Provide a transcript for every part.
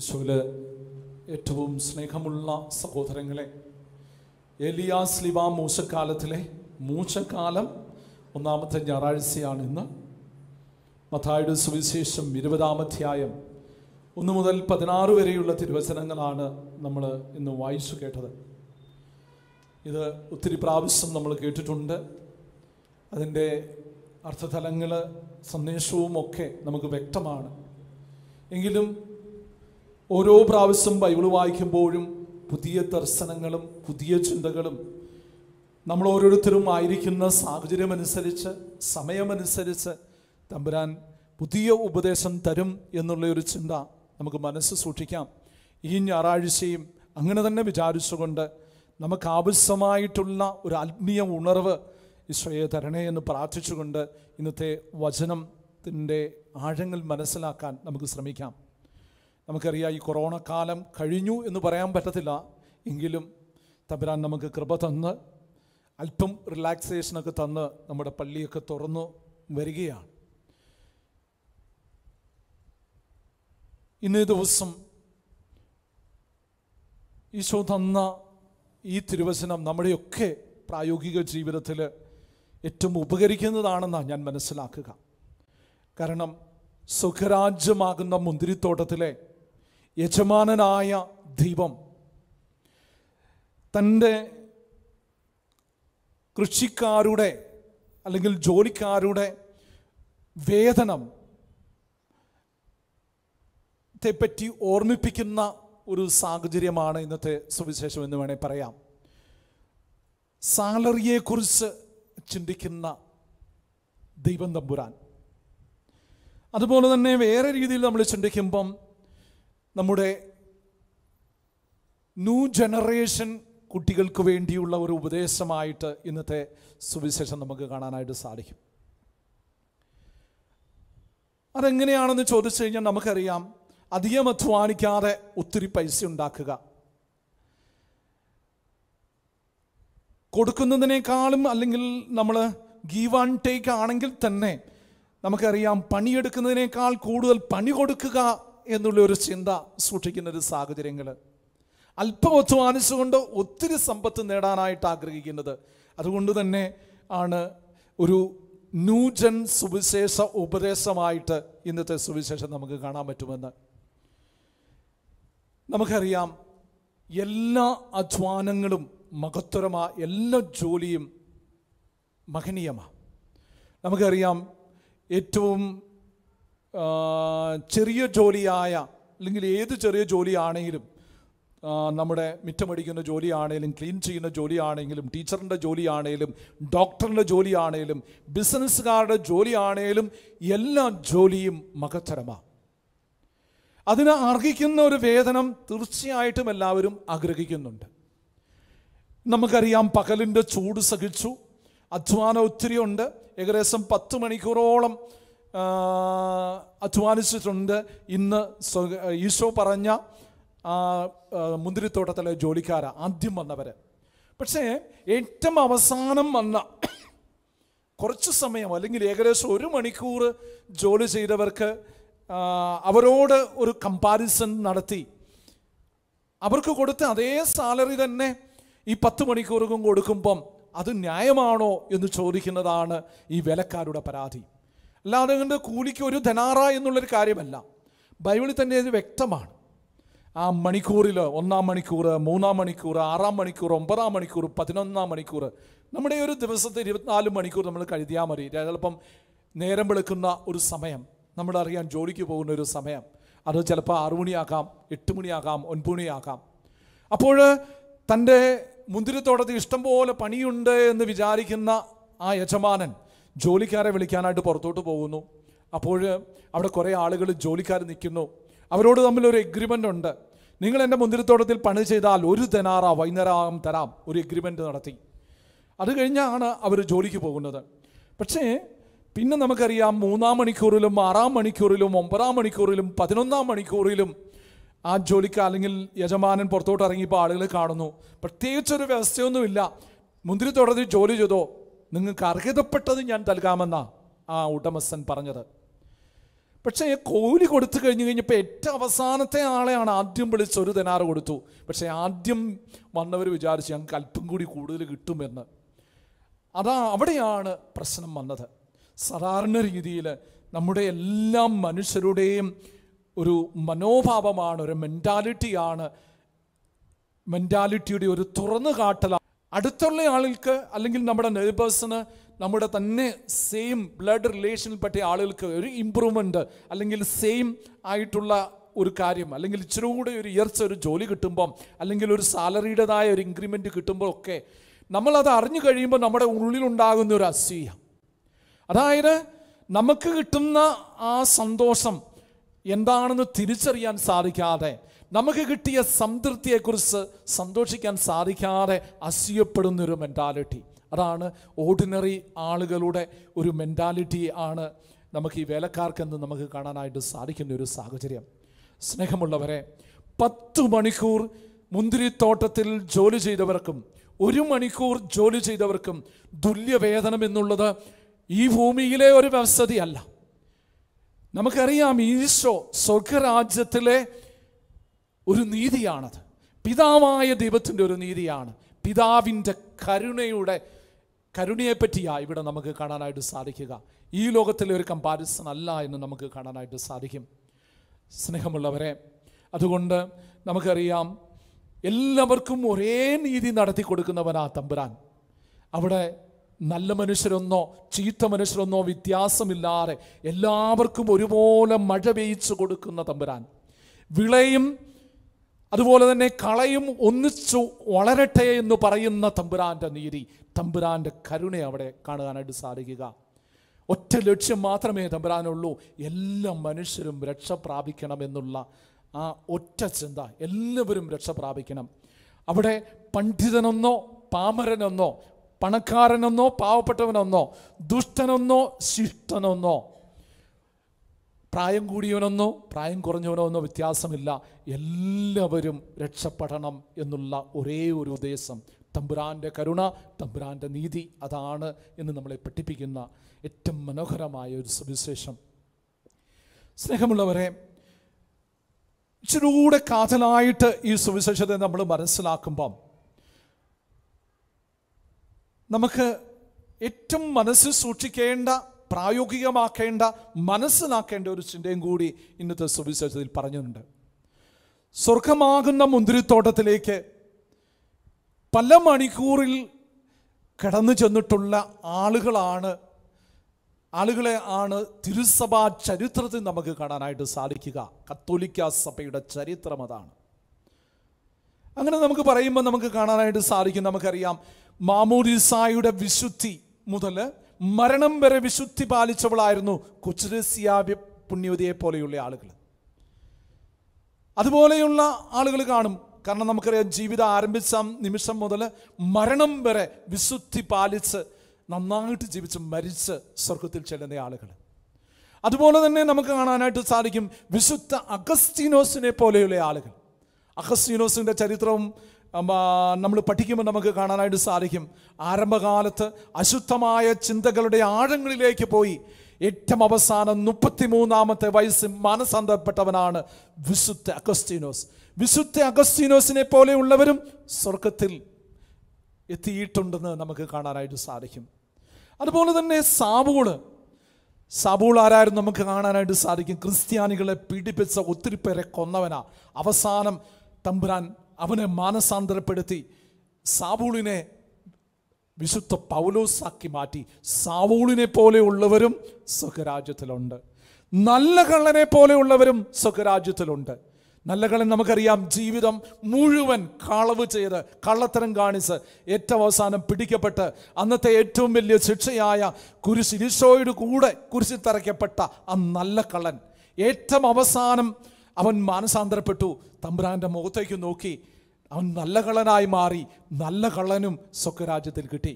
യേശുവിൽ ഏറ്റവും സ്നേഹമുള്ള സഹോദരങ്ങളെ എലിയാ സ്ലിവ മൂശക്കാലത്തിലെ മൂശക്കാലം ഒന്നാമത്തെ ഞായറാഴ്ചയാണ് ഇന്ന് മഥായുടെ സുവിശേഷം ഇരുപതാം അധ്യായം ഒന്ന് മുതൽ പതിനാറ് വരെയുള്ള തിരുവചനങ്ങളാണ് നമ്മൾ ഇന്ന് വായിച്ചു കേട്ടത് ഇത് ഒത്തിരി പ്രാവശ്യം നമ്മൾ കേട്ടിട്ടുണ്ട് അതിൻ്റെ അർത്ഥതലങ്ങൾ സന്ദേശവും ഒക്കെ നമുക്ക് വ്യക്തമാണ് എങ്കിലും ഓരോ പ്രാവശ്യം ബൈബിൾ വായിക്കുമ്പോഴും പുതിയ ദർശനങ്ങളും പുതിയ ചിന്തകളും നമ്മൾ ഓരോരുത്തരും ആയിരിക്കുന്ന സാഹചര്യമനുസരിച്ച് സമയമനുസരിച്ച് തമ്പുരാൻ പുതിയ ഉപദേശം തരും എന്നുള്ള ഒരു ചിന്ത നമുക്ക് മനസ്സ് സൂക്ഷിക്കാം ഈ ഞായറാഴ്ചയും അങ്ങനെ തന്നെ വിചാരിച്ചുകൊണ്ട് നമുക്ക് ആവശ്യമായിട്ടുള്ള ഒരു ആത്മീയ ഉണർവ് ഈശോയെ തരണേ എന്ന് പ്രാർത്ഥിച്ചുകൊണ്ട് ഇന്നത്തെ വചനത്തിൻ്റെ ആഴങ്ങൾ മനസ്സിലാക്കാൻ നമുക്ക് ശ്രമിക്കാം നമുക്കറിയാം ഈ കൊറോണ കാലം കഴിഞ്ഞു എന്ന് പറയാൻ പറ്റത്തില്ല എങ്കിലും തമ്പുരാൻ നമുക്ക് കൃപ തന്ന് അല്പം റിലാക്സേഷനൊക്കെ തന്ന് നമ്മുടെ പള്ളിയൊക്കെ തുറന്നു വരികയാണ് ഇന്നേ ദിവസം ഈശോ തന്ന ഈ തിരുവചനം നമ്മുടെയൊക്കെ പ്രായോഗിക ജീവിതത്തിൽ ഏറ്റവും ഉപകരിക്കുന്നതാണെന്നാണ് ഞാൻ മനസ്സിലാക്കുക കാരണം സുഖരാജ്യമാകുന്ന മുന്തിരിത്തോട്ടത്തിലെ യജമാനനായ ദൈവം തൻ്റെ കൃഷിക്കാരുടെ അല്ലെങ്കിൽ ജോലിക്കാരുടെ വേതനം പറ്റി ഓർമ്മിപ്പിക്കുന്ന ഒരു സാഹചര്യമാണ് ഇന്നത്തെ സുവിശേഷം എന്ന് വേണേൽ പറയാം സാലറിയെക്കുറിച്ച് ചിന്തിക്കുന്ന ദൈവം തമ്പുരാൻ അതുപോലെ തന്നെ വേറെ രീതിയിൽ നമ്മൾ ചിന്തിക്കുമ്പം നമ്മുടെ ന്യൂ ജനറേഷൻ കുട്ടികൾക്ക് വേണ്ടിയുള്ള ഒരു ഉപദേശമായിട്ട് ഇന്നത്തെ സുവിശേഷം നമുക്ക് കാണാനായിട്ട് സാധിക്കും അതെങ്ങനെയാണെന്ന് ചോദിച്ചു കഴിഞ്ഞാൽ നമുക്കറിയാം അധികം അധ്വാനിക്കാതെ ഒത്തിരി പൈസ ഉണ്ടാക്കുക കൊടുക്കുന്നതിനേക്കാളും അല്ലെങ്കിൽ നമ്മൾ ഗീവ് ആൻഡ് ടേക്ക് ആണെങ്കിൽ തന്നെ നമുക്കറിയാം പണിയെടുക്കുന്നതിനേക്കാൾ കൂടുതൽ പണി കൊടുക്കുക എന്നുള്ള ഒരു ചിന്ത സൂക്ഷിക്കുന്ന ഒരു സാഹചര്യങ്ങൾ അല്പം അധ്വാനിച്ചുകൊണ്ട് ഒത്തിരി സമ്പത്ത് നേടാനായിട്ട് ആഗ്രഹിക്കുന്നത് അതുകൊണ്ട് തന്നെ ആണ് ഒരു ന്യൂജൻ സുവിശേഷ ഉപദേശമായിട്ട് ഇന്നത്തെ സുവിശേഷം നമുക്ക് കാണാൻ പറ്റുമെന്ന് നമുക്കറിയാം എല്ലാ അധ്വാനങ്ങളും മഹത്തരമായ എല്ലാ ജോലിയും മഹനീയമാണ് നമുക്കറിയാം ഏറ്റവും ചെറിയ ജോലിയായ അല്ലെങ്കിൽ ഏത് ചെറിയ ജോലിയാണെങ്കിലും നമ്മുടെ മിറ്റമടിക്കുന്ന ജോലിയാണെങ്കിലും ക്ലീൻ ചെയ്യുന്ന ജോലിയാണെങ്കിലും ടീച്ചറിൻ്റെ ജോലിയാണെങ്കിലും ഡോക്ടറിൻ്റെ ജോലിയാണെങ്കിലും ബിസിനസ്സുകാരുടെ ജോലിയാണെങ്കിലും എല്ലാ ജോലിയും മകച്ചരമാണ് അതിന് അർഹിക്കുന്ന ഒരു വേതനം തീർച്ചയായിട്ടും എല്ലാവരും ആഗ്രഹിക്കുന്നുണ്ട് നമുക്കറിയാം പകലിൻ്റെ ചൂട് സഹിച്ചു അധ്വാനം ഒത്തിരിയുണ്ട് ഏകദേശം പത്ത് മണിക്കൂറോളം അധ്വാനിച്ചിട്ടുണ്ട് ഇന്ന് ഈശോ പറഞ്ഞ ആ മുന്തിരിത്തോട്ടത്തിലെ ജോലിക്കാര ആദ്യം വന്നവർ പക്ഷേ ഏറ്റവും അവസാനം വന്ന കുറച്ച് സമയം അല്ലെങ്കിൽ ഏകദേശം ഒരു മണിക്കൂർ ജോലി ചെയ്തവർക്ക് അവരോട് ഒരു കമ്പാരിസൺ നടത്തി അവർക്ക് കൊടുത്ത അതേ സാലറി തന്നെ ഈ പത്ത് മണിക്കൂറും കൊടുക്കുമ്പം അത് ന്യായമാണോ എന്ന് ചോദിക്കുന്നതാണ് ഈ വിലക്കാരുടെ പരാതി അല്ലാതെ കൊണ്ട് കൂലിക്ക് ഒരു ധനാറ എന്നുള്ളൊരു കാര്യമല്ല ബൈബിളിൽ തന്നെ ഇത് വ്യക്തമാണ് ആ മണിക്കൂറിൽ ഒന്നാം മണിക്കൂർ മൂന്നാം മണിക്കൂർ ആറാം മണിക്കൂർ ഒമ്പതാം മണിക്കൂർ പതിനൊന്നാം മണിക്കൂർ നമ്മുടെ ഒരു ദിവസത്തെ ഇരുപത്തിനാല് മണിക്കൂർ നമ്മൾ കഴുതിയാൽ മതി ചിലപ്പം നേരം വെളുക്കുന്ന ഒരു സമയം നമ്മളറിയാൻ ജോലിക്ക് പോകുന്ന ഒരു സമയം അത് ചിലപ്പോൾ ആറുമണിയാക്കാം എട്ട് മണിയാകാം ഒൻപണിയാകാം അപ്പോൾ തൻ്റെ മുന്തിരിത്തോട്ടത്തിൽ ഇഷ്ടംപോലെ പണിയുണ്ട് എന്ന് വിചാരിക്കുന്ന ആ യജമാനൻ ജോലിക്കാരെ വിളിക്കാനായിട്ട് പുറത്തോട്ട് പോകുന്നു അപ്പോൾ അവിടെ കുറേ ആളുകൾ ജോലിക്കാർ നിൽക്കുന്നു അവരോട് തമ്മിൽ ഒരു എഗ്രിമെൻ്റ് ഉണ്ട് നിങ്ങൾ എൻ്റെ മുന്തിരിത്തോട്ടത്തിൽ പണി ചെയ്താൽ ഒരു തെനാറ വൈകുന്നേരം തരാം ഒരു എഗ്രിമെൻ്റ് നടത്തി അത് കഴിഞ്ഞാണ് അവർ ജോലിക്ക് പോകുന്നത് പക്ഷേ പിന്നെ നമുക്കറിയാം മൂന്നാം മണിക്കൂറിലും ആറാം മണിക്കൂറിലും ഒമ്പതാം മണിക്കൂറിലും പതിനൊന്നാം മണിക്കൂറിലും ആ ജോലിക്ക് അല്ലെങ്കിൽ യജമാനൻ പുറത്തോട്ട് ഇറങ്ങിയപ്പോൾ ആളുകൾ കാണുന്നു പ്രത്യേകിച്ചൊരു വ്യവസ്ഥയൊന്നുമില്ല മുന്തിരിത്തോട്ടത്തിൽ ജോലി ചെയ്തോ നിങ്ങൾക്ക് അർഹതപ്പെട്ടത് ഞാൻ നൽകാമെന്ന ആ ഉടമസ്ഥൻ പറഞ്ഞത് പക്ഷേ കോലി കൊടുത്തു കഴിഞ്ഞു കഴിഞ്ഞപ്പോൾ ഏറ്റവും അവസാനത്തെ ആളെയാണ് ആദ്യം വിളിച്ച് ഒരു തെനാറ് കൊടുത്തു പക്ഷേ ആദ്യം വന്നവർ വിചാരിച്ചു ഞങ്ങൾക്ക് അല്പം കൂടി കൂടുതൽ കിട്ടുമെന്ന് അതാ അവിടെയാണ് പ്രശ്നം വന്നത് സാധാരണ രീതിയിൽ നമ്മുടെ എല്ലാ മനുഷ്യരുടെയും ഒരു മനോഭാവമാണ് ഒരു മെൻറ്റാലിറ്റിയാണ് മെൻറ്റാലിറ്റിയുടെ ഒരു തുറന്നു കാട്ടലാണ് അടുത്തുള്ള ആളുകൾക്ക് അല്ലെങ്കിൽ നമ്മുടെ നെയ്ബേഴ്സിന് നമ്മുടെ തന്നെ സെയിം ബ്ലഡ് പറ്റിയ ആളുകൾക്ക് ഒരു ഇമ്പ്രൂവ്മെൻറ്റ് അല്ലെങ്കിൽ സെയിം ആയിട്ടുള്ള ഒരു കാര്യം അല്ലെങ്കിൽ ഇച്ചിരി കൂടെ ഒരു ഇയർച്ച ഒരു ജോലി കിട്ടുമ്പം അല്ലെങ്കിൽ ഒരു സാലറിയുടേതായ ഒരു ഇൻക്രിമെൻറ്റ് കിട്ടുമ്പോൾ ഒക്കെ നമ്മളത് അറിഞ്ഞു കഴിയുമ്പോൾ നമ്മുടെ ഉള്ളിലുണ്ടാകുന്ന ഒരു അസൂയ അതായത് നമുക്ക് കിട്ടുന്ന ആ സന്തോഷം എന്താണെന്ന് തിരിച്ചറിയാൻ സാധിക്കാതെ നമുക്ക് കിട്ടിയ സംതൃപ്തിയെക്കുറിച്ച് സന്തോഷിക്കാൻ സാധിക്കാതെ അസൂയപ്പെടുന്നൊരു മെൻറ്റാലിറ്റി അതാണ് ഓർഡിനറി ആളുകളുടെ ഒരു മെൻറ്റാലിറ്റി ആണ് നമുക്ക് ഈ വേലക്കാർക്കെന്ന് നമുക്ക് കാണാനായിട്ട് സാധിക്കുന്ന ഒരു സാഹചര്യം സ്നേഹമുള്ളവരെ പത്തു മണിക്കൂർ മുന്തിരിത്തോട്ടത്തിൽ ജോലി ചെയ്തവർക്കും ഒരു മണിക്കൂർ ജോലി ചെയ്തവർക്കും തുല്യവേതനം എന്നുള്ളത് ഈ ഭൂമിയിലെ ഒരു വ്യവസ്ഥതയല്ല നമുക്കറിയാം ഈശോ സ്വർഗരാജ്യത്തിലെ ഒരു നീതിയാണത് പിതാവായ ദൈവത്തിൻ്റെ ഒരു നീതിയാണ് പിതാവിൻ്റെ കരുണയുടെ കരുണയെപ്പറ്റിയാണ് ഇവിടെ നമുക്ക് കാണാനായിട്ട് സാധിക്കുക ഈ ലോകത്തിലെ ഒരു കമ്പാരിസൺ അല്ല എന്ന് നമുക്ക് കാണാനായിട്ട് സാധിക്കും സ്നേഹമുള്ളവരെ അതുകൊണ്ട് നമുക്കറിയാം എല്ലാവർക്കും ഒരേ നീതി നടത്തി കൊടുക്കുന്നവനാ തമ്പുരാൻ അവിടെ നല്ല മനുഷ്യരൊന്നോ ചീത്ത മനുഷ്യരൊന്നോ വ്യത്യാസമില്ലാതെ എല്ലാവർക്കും ഒരുപോലെ മഴ പെയ്ച്ചു കൊടുക്കുന്ന തമ്പുരാൻ വിളയും അതുപോലെ തന്നെ കളയും ഒന്നിച്ചു വളരട്ടെ എന്ന് പറയുന്ന തമ്പുരാൻ്റെ നീതി തമ്പുരാൻ്റെ കരുണയെ അവിടെ കാണുവാനായിട്ട് സാധിക്കുക ഒറ്റ ലക്ഷ്യം മാത്രമേ തമ്പുരാനുള്ളൂ എല്ലാ മനുഷ്യരും രക്ഷ പ്രാപിക്കണമെന്നുള്ള ആ ഒറ്റ ചിന്ത എല്ലാവരും രക്ഷ പ്രാപിക്കണം അവിടെ പണ്ഡിതനെന്നോ പാമരനെന്നോ പണക്കാരനെന്നോ പാവപ്പെട്ടവനെന്നോ ദുഷ്ടനെന്നോ ശിഷ്ടനെന്നോ പ്രായം കൂടിയവനെന്നോ പ്രായം കുറഞ്ഞവനോന്നോ വ്യത്യാസമില്ല എല്ലാവരും രക്ഷപ്പെടണം എന്നുള്ള ഒരേ ഒരു ഉദ്ദേശം തമ്പുരാൻ്റെ കരുണ തമ്പുരാൻ്റെ നീതി അതാണ് എന്ന് നമ്മളെ പഠിപ്പിക്കുന്ന ഏറ്റവും മനോഹരമായ ഒരു സുവിശേഷം സ്നേഹമുള്ളവരെ ഇച്ചിരൂടെ കാതലായിട്ട് ഈ സുവിശേഷത്തെ നമ്മൾ മനസ്സിലാക്കുമ്പം നമുക്ക് ഏറ്റവും മനസ്സിൽ സൂക്ഷിക്കേണ്ട പ്രായോഗികമാക്കേണ്ട മനസ്സിലാക്കേണ്ട ഒരു ചിന്തയും കൂടി ഇന്നത്തെ സുവിശേഷത്തിൽ പറഞ്ഞിട്ടുണ്ട് സ്വർഗമാകുന്ന മുന്തിരിത്തോട്ടത്തിലേക്ക് പല മണിക്കൂറിൽ കടന്നു ചെന്നിട്ടുള്ള ആളുകളാണ് ആളുകളെ ആണ് തിരുസഭാ ചരിത്രത്തിൽ നമുക്ക് കാണാനായിട്ട് സാധിക്കുക കത്തോലിക്ക സഭയുടെ ചരിത്രം അതാണ് അങ്ങനെ നമുക്ക് പറയുമ്പോൾ നമുക്ക് കാണാനായിട്ട് സാധിക്കും നമുക്കറിയാം മാമൂരിസായുടെ വിശുദ്ധി മുതൽ മരണം വരെ വിശുദ്ധി പാലിച്ചവളായിരുന്നു കുച്ചരസ്യാവ്യ പുണ്യവതിയെ പോലെയുള്ള ആളുകൾ അതുപോലെയുള്ള ആളുകൾ കാണും കാരണം നമുക്കറിയാം ജീവിതം ആരംഭിച്ച നിമിഷം മുതൽ മരണം വരെ വിശുദ്ധി പാലിച്ച് നന്നായിട്ട് ജീവിച്ച് മരിച്ച് സ്വർഗത്തിൽ ചെല്ലുന്ന ആളുകൾ അതുപോലെ തന്നെ നമുക്ക് കാണാനായിട്ട് സാധിക്കും വിശുദ്ധ അഗസ്തീനോസിനെ പോലെയുള്ള ആളുകൾ അഗസ്തീനോസിൻ്റെ ചരിത്രവും നമ്മൾ പഠിക്കുമ്പോൾ നമുക്ക് കാണാനായിട്ട് സാധിക്കും ആരംഭകാലത്ത് അശുദ്ധമായ ചിന്തകളുടെ ആഴങ്ങളിലേക്ക് പോയി ഏറ്റവും അവസാനം മൂന്നാമത്തെ വയസ്സിൽ മാനസാന്തരപ്പെട്ടവനാണ് വിശുദ്ധ അഗസ്തീനോസ് വിശുദ്ധ അഗസ്തീനോസിനെ പോലെയുള്ളവരും സ്വർഗത്തിൽ എത്തിയിട്ടുണ്ടെന്ന് നമുക്ക് കാണാനായിട്ട് സാധിക്കും അതുപോലെ തന്നെ സാബൂള് സാബൂൾ ആരായിരുന്നു നമുക്ക് കാണാനായിട്ട് സാധിക്കും ക്രിസ്ത്യാനികളെ പീഡിപ്പിച്ച ഒത്തിരി പേരെ കൊന്നവനാ അവസാനം തമ്പുരാൻ അവനെ മാനസാന്തരപ്പെടുത്തി സാവൂളിനെ വിശുദ്ധ പൗലോസാക്കി മാറ്റി സാവൂളിനെ പോലെയുള്ളവരും സുഖരാജ്യത്തിലുണ്ട് നല്ല കള്ളനെ പോലെയുള്ളവരും സുഖരാജ്യത്തിലുണ്ട് നല്ല കള്ളൻ നമുക്കറിയാം ജീവിതം മുഴുവൻ കളവ് ചെയ്ത് കള്ളത്തരം കാണിച്ച് ഏറ്റവും അവസാനം പിടിക്കപ്പെട്ട് അന്നത്തെ ഏറ്റവും വലിയ ശിക്ഷയായ കുരിശിരിശോയുടെ കൂടെ കുരിശിൽ തറയ്ക്കപ്പെട്ട ആ നല്ല കള്ളൻ ഏറ്റവും അവസാനം അവൻ മാനസാന്തരപ്പെട്ടു തമ്പുരാൻ്റെ മുഖത്തേക്ക് നോക്കി അവൻ നല്ല കള്ളനായി മാറി നല്ല കള്ളനും സ്വർഗരാജ്യത്തിൽ കിട്ടി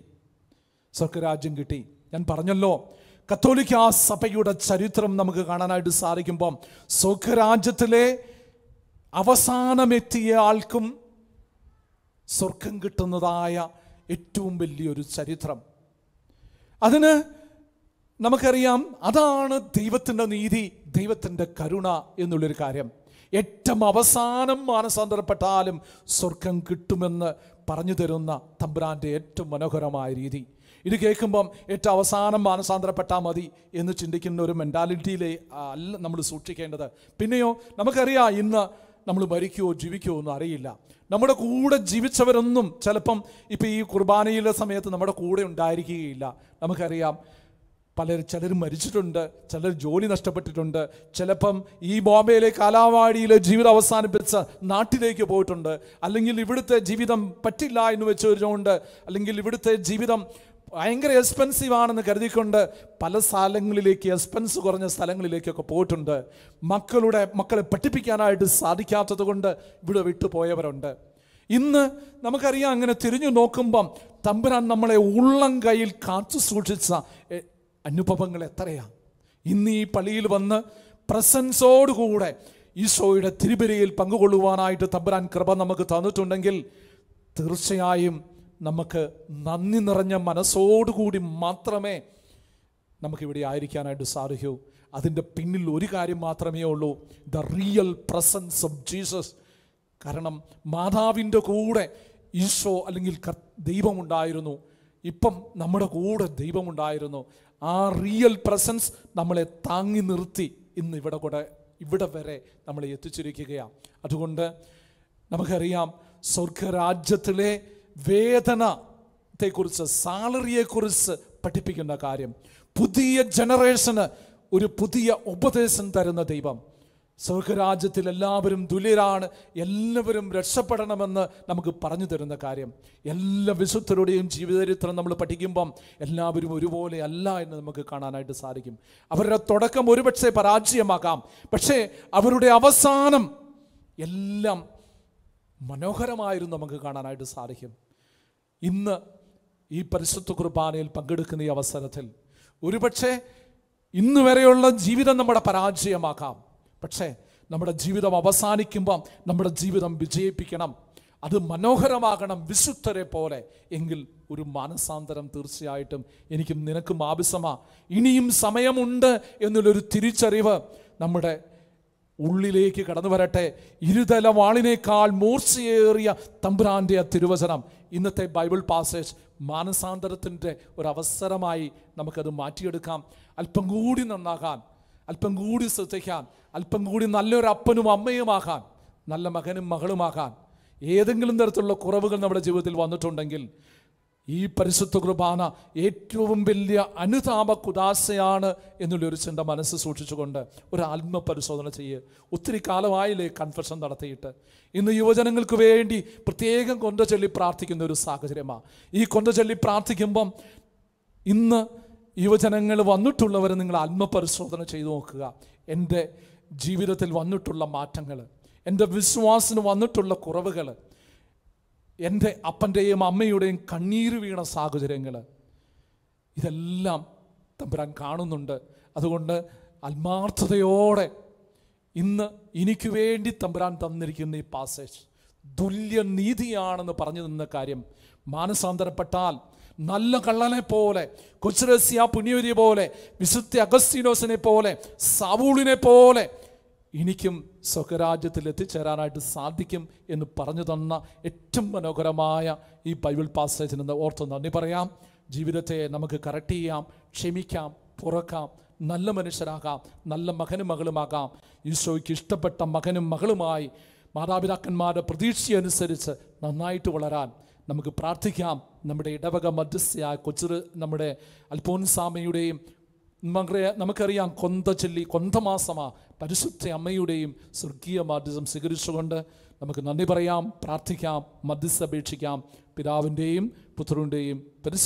സ്വർഗരാജ്യം കിട്ടി ഞാൻ പറഞ്ഞല്ലോ കത്തോലിക്ക ആ സഭയുടെ ചരിത്രം നമുക്ക് കാണാനായിട്ട് സാധിക്കുമ്പം സ്വർഗരാജ്യത്തിലെ അവസാനമെത്തിയ ആൾക്കും സ്വർഗം കിട്ടുന്നതായ ഏറ്റവും വലിയൊരു ചരിത്രം അതിന് നമുക്കറിയാം അതാണ് ദൈവത്തിൻ്റെ നീതി ദൈവത്തിൻ്റെ കരുണ എന്നുള്ളൊരു കാര്യം ഏറ്റവും അവസാനം മാനസാന്തരപ്പെട്ടാലും സ്വർഗം കിട്ടുമെന്ന് പറഞ്ഞു തരുന്ന തമ്പുരാൻ്റെ ഏറ്റവും മനോഹരമായ രീതി ഇത് കേൾക്കുമ്പം ഏറ്റവും അവസാനം മാനസാന്തരപ്പെട്ടാൽ മതി എന്ന് ചിന്തിക്കുന്ന ഒരു മെൻറ്റാലിറ്റിയിലെ അല്ല നമ്മൾ സൂക്ഷിക്കേണ്ടത് പിന്നെയോ നമുക്കറിയാം ഇന്ന് നമ്മൾ മരിക്കുകയോ ജീവിക്കുകയോ ഒന്നും അറിയില്ല നമ്മുടെ കൂടെ ജീവിച്ചവരൊന്നും ചിലപ്പം ഇപ്പം ഈ കുർബാനയിലെ സമയത്ത് നമ്മുടെ കൂടെ ഉണ്ടായിരിക്കുകയില്ല നമുക്കറിയാം പലർ ചിലർ മരിച്ചിട്ടുണ്ട് ചിലർ ജോലി നഷ്ടപ്പെട്ടിട്ടുണ്ട് ചിലപ്പം ഈ ബോംബെയിലെ കാലാവാടിയിലെ ജീവിതം അവസാനിപ്പിച്ച നാട്ടിലേക്ക് പോയിട്ടുണ്ട് അല്ലെങ്കിൽ ഇവിടുത്തെ ജീവിതം പറ്റില്ല എന്ന് വെച്ചുകൊണ്ട് അല്ലെങ്കിൽ ഇവിടുത്തെ ജീവിതം ഭയങ്കര എക്സ്പെൻസീവ് ആണെന്ന് കരുതിക്കൊണ്ട് പല സ്ഥലങ്ങളിലേക്ക് എക്സ്പെൻസ് കുറഞ്ഞ സ്ഥലങ്ങളിലേക്കൊക്കെ പോയിട്ടുണ്ട് മക്കളുടെ മക്കളെ പഠിപ്പിക്കാനായിട്ട് സാധിക്കാത്തത് കൊണ്ട് ഇവിടെ വിട്ടുപോയവരുണ്ട് ഇന്ന് നമുക്കറിയാം അങ്ങനെ തിരിഞ്ഞു നോക്കുമ്പം തമ്പുരാൻ നമ്മളെ ഉള്ളം കയ്യിൽ കാത്തു സൂക്ഷിച്ച അനുഭവങ്ങൾ എത്രയാണ് ഇന്ന് ഈ പള്ളിയിൽ വന്ന് പ്രസൻസോടുകൂടെ ഈശോയുടെ തിരുബലിയിൽ പങ്കുകൊള്ളുവാനായിട്ട് തമ്പുരാൻ കൃപ നമുക്ക് തന്നിട്ടുണ്ടെങ്കിൽ തീർച്ചയായും നമുക്ക് നന്ദി നിറഞ്ഞ മനസ്സോടുകൂടി മാത്രമേ നമുക്കിവിടെ ആയിരിക്കാനായിട്ട് സാധിക്കൂ അതിൻ്റെ പിന്നിൽ ഒരു കാര്യം മാത്രമേ ഉള്ളൂ the real presence of Jesus കാരണം മാതാവിൻ്റെ കൂടെ ഈശോ അല്ലെങ്കിൽ ദൈവമുണ്ടായിരുന്നു ഇപ്പം നമ്മുടെ കൂടെ ദൈവമുണ്ടായിരുന്നു ആ റിയൽ പ്രസൻസ് നമ്മളെ താങ്ങി നിർത്തി ഇന്ന് ഇവിടെ കൂടെ ഇവിടെ വരെ നമ്മളെ എത്തിച്ചിരിക്കുകയാണ് അതുകൊണ്ട് നമുക്കറിയാം സ്വർഗരാജ്യത്തിലെ വേദനത്തെക്കുറിച്ച് സാലറിയെക്കുറിച്ച് പഠിപ്പിക്കുന്ന കാര്യം പുതിയ ജനറേഷന് ഒരു പുതിയ ഉപദേശം തരുന്ന ദൈവം സ്വർഗരാജ്യത്തിൽ എല്ലാവരും തുല്യരാണ് എല്ലാവരും രക്ഷപ്പെടണമെന്ന് നമുക്ക് പറഞ്ഞു തരുന്ന കാര്യം എല്ലാ വിശുദ്ധരുടെയും ജീവിതചരിത്രം നമ്മൾ പഠിക്കുമ്പം എല്ലാവരും ഒരുപോലെ അല്ല എന്ന് നമുക്ക് കാണാനായിട്ട് സാധിക്കും അവരുടെ തുടക്കം ഒരുപക്ഷെ പരാജയമാകാം പക്ഷേ അവരുടെ അവസാനം എല്ലാം മനോഹരമായിരുന്നു നമുക്ക് കാണാനായിട്ട് സാധിക്കും ഇന്ന് ഈ പരിശുദ്ധ കുർബാനയിൽ പങ്കെടുക്കുന്ന ഈ അവസരത്തിൽ ഒരുപക്ഷെ വരെയുള്ള ജീവിതം നമ്മുടെ പരാജയമാക്കാം പക്ഷേ നമ്മുടെ ജീവിതം അവസാനിക്കുമ്പം നമ്മുടെ ജീവിതം വിജയിപ്പിക്കണം അത് മനോഹരമാകണം വിശുദ്ധരെ പോലെ എങ്കിൽ ഒരു മാനസാന്തരം തീർച്ചയായിട്ടും എനിക്കും നിനക്കും ആവശ്യമാ ഇനിയും സമയമുണ്ട് എന്നുള്ളൊരു തിരിച്ചറിവ് നമ്മുടെ ഉള്ളിലേക്ക് കടന്നു വരട്ടെ ഇരുതല വാളിനേക്കാൾ മൂർച്ചയേറിയ തമ്പുരാൻ്റെ ആ തിരുവചനം ഇന്നത്തെ ബൈബിൾ പാസേജ് മാനസാന്തരത്തിൻ്റെ ഒരവസരമായി നമുക്കത് മാറ്റിയെടുക്കാം അല്പം കൂടി നന്നാകാൻ അല്പം കൂടി ശ്രദ്ധിക്കാൻ അല്പം കൂടി നല്ലൊരു അപ്പനും അമ്മയുമാകാൻ നല്ല മകനും മകളുമാകാൻ ഏതെങ്കിലും തരത്തിലുള്ള കുറവുകൾ നമ്മുടെ ജീവിതത്തിൽ വന്നിട്ടുണ്ടെങ്കിൽ ഈ പരിശുദ്ധ കുർബാന ഏറ്റവും വലിയ അനുതാപ കുദാശയാണ് എന്നുള്ളൊരു ചിന്ത മനസ്സ് സൂക്ഷിച്ചുകൊണ്ട് ഒരു ആത്മപരിശോധന ചെയ്യുക ഒത്തിരി കാലമായില്ലേ കൺഫെഷൻ നടത്തിയിട്ട് ഇന്ന് യുവജനങ്ങൾക്ക് വേണ്ടി പ്രത്യേകം കൊണ്ട ചൊല്ലി പ്രാർത്ഥിക്കുന്ന ഒരു സാഹചര്യമാണ് ഈ കൊണ്ട ചൊല്ലി പ്രാർത്ഥിക്കുമ്പം ഇന്ന് യുവജനങ്ങൾ വന്നിട്ടുള്ളവർ നിങ്ങൾ ആത്മപരിശോധന ചെയ്തു നോക്കുക എൻ്റെ ജീവിതത്തിൽ വന്നിട്ടുള്ള മാറ്റങ്ങൾ എൻ്റെ വിശ്വാസത്തിന് വന്നിട്ടുള്ള കുറവുകൾ എൻ്റെ അപ്പൻ്റെയും അമ്മയുടെയും കണ്ണീര് വീണ സാഹചര്യങ്ങൾ ഇതെല്ലാം തമ്പുരാൻ കാണുന്നുണ്ട് അതുകൊണ്ട് ആത്മാർത്ഥതയോടെ ഇന്ന് എനിക്ക് വേണ്ടി തമ്പുരാൻ തന്നിരിക്കുന്ന ഈ പാസേജ് തുല്യനീതിയാണെന്ന് പറഞ്ഞു നിന്ന കാര്യം മാനസാന്തരപ്പെട്ടാൽ നല്ല കള്ളനെ പോലെ കൊച്ചുരസ്യ പുണ്യവതി പോലെ വിശുദ്ധ അഗസ്തീനോസിനെ പോലെ സവൂളിനെ പോലെ എനിക്കും സ്വകരാജ്യത്തിൽ എത്തിച്ചേരാനായിട്ട് സാധിക്കും എന്ന് പറഞ്ഞു തന്ന ഏറ്റവും മനോഹരമായ ഈ ബൈബിൾ നിന്ന് ഓർത്ത് നന്ദി പറയാം ജീവിതത്തെ നമുക്ക് കറക്റ്റ് ചെയ്യാം ക്ഷമിക്കാം തുറക്കാം നല്ല മനുഷ്യരാകാം നല്ല മകനും മകളുമാകാം ഈശോയ്ക്ക് ഇഷ്ടപ്പെട്ട മകനും മകളുമായി മാതാപിതാക്കന്മാരുടെ പ്രതീക്ഷയനുസരിച്ച് നന്നായിട്ട് വളരാൻ നമുക്ക് പ്രാർത്ഥിക്കാം നമ്മുടെ ഇടവക മധ്യസ്ഥയായ കൊച്ചു നമ്മുടെ അൽപോൻസാമയുടെയും നമുക്കറിയാം കൊന്ത ചൊല്ലി കൊന്തമാസമാ പരിശുദ്ധ അമ്മയുടെയും സ്വർഗീയ മാധ്യസം സ്വീകരിച്ചുകൊണ്ട് നമുക്ക് നന്ദി പറയാം പ്രാർത്ഥിക്കാം മധ്യസ്ഥ അപേക്ഷിക്കാം പിതാവിൻ്റെയും പുത്രൻ്റെയും പരിശു